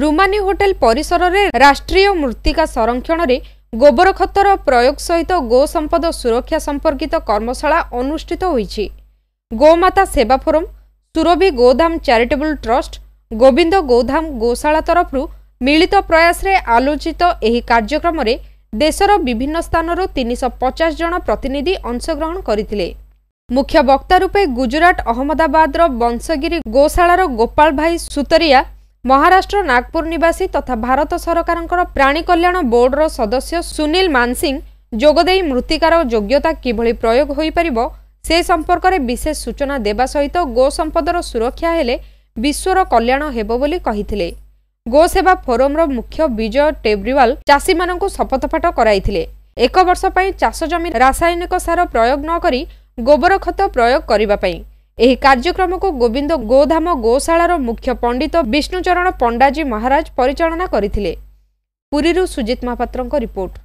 ରୁମାନୀ hotel ପରିସରରେ ରାଷ୍ଟ୍ରୀୟ ମୃତ୍ତିକା ସଂରକ୍ଷଣରେ ଗୋବର ଖତର ପ୍ରୟୋଗ ସହିତ ଗୋ ସମ୍ପଦ ସୁରକ୍ଷା ସମ୍ପର୍କିତ କର୍ମଶାଳା ଅନୁଷ୍ଠିତ ହୋଇଛି ଗୋମାତା ସେବା forum Surabhi Godham charitable trust Govind Godham ଗୋଶାଳା ତରଫରୁ ମିଳିତ ପ୍ରୟାସରେ ଆଲୋଚିତ ଏହି କାର୍ଯ୍ୟକ୍ରମରେ ଦେଶର ବିଭିନ୍ନ ସ୍ଥାନରୁ ତିନିଶହ ପଚାଶ ଜଣ ପ୍ରତିନିଧି ଅଂଶଗ୍ରହଣ କରିଥିଲେ ମୁଖ୍ୟ ବକ୍ତା ରୂପେ ଗୁଜୁରାଟ ଅହମ୍ମଦାବାଦର ବଂଶଗିରି ଗୋଶାଳାର ଗୋପାଳ ଭାଇ ସୁତରିଆ ମହାରାଷ୍ଟ୍ର ନାଗପୁର ନିବାସୀ ତଥା ଭାରତ ସରକାରଙ୍କର ପ୍ରାଣୀ କଲ୍ୟାଣ ବୋର୍ଡର ସଦସ୍ୟ ସୁନୀଲ ମାନସିଂ ଯୋଗଦେଇ ମୃତ୍ତିକାର ଯୋଗ୍ୟତା କିଭଳି ପ୍ରୟୋଗ ହୋଇପାରିବ ସେ ସମ୍ପର୍କରେ ବିଶେଷ ସୂଚନା ଦେବା ସହିତ ଗୋ ସମ୍ପଦର ସୁରକ୍ଷା ହେଲେ ବିଶ୍ୱର କଲ୍ୟାଣ ହେବ ବୋଲି କହିଥିଲେ ଗୋସେବା ଫୋରମର ମୁଖ୍ୟ ବିଜୟ ଟେବ୍ରିୱାଲ ଚାଷୀମାନଙ୍କୁ ଶପଥପାଠ କରାଇଥିଲେ ଏକ ବର୍ଷ ପାଇଁ ଚାଷ ଜମି ରାସାୟନିକ ସାର ପ୍ରୟୋଗ ନ କରି ଗୋବର ଖତ ପ୍ରୟୋଗ କରିବା ପାଇଁ ଏହି କାର୍ଯ୍ୟକ୍ରମକୁ ଗୋବିନ୍ଦ ଗୋଧାମ ଗୋଶାଳାର ମୁଖ୍ୟ ପଣ୍ଡିତ ବିଷ୍ଣୁଚରଣ ପଣ୍ଡାଜୀ ମହାରାଜ ପରିଚାଳନା କରିଥିଲେ ପୁରୀରୁ ସୁଜିତ ମହାପାତ୍ରଙ୍କ ରିପୋର୍ଟ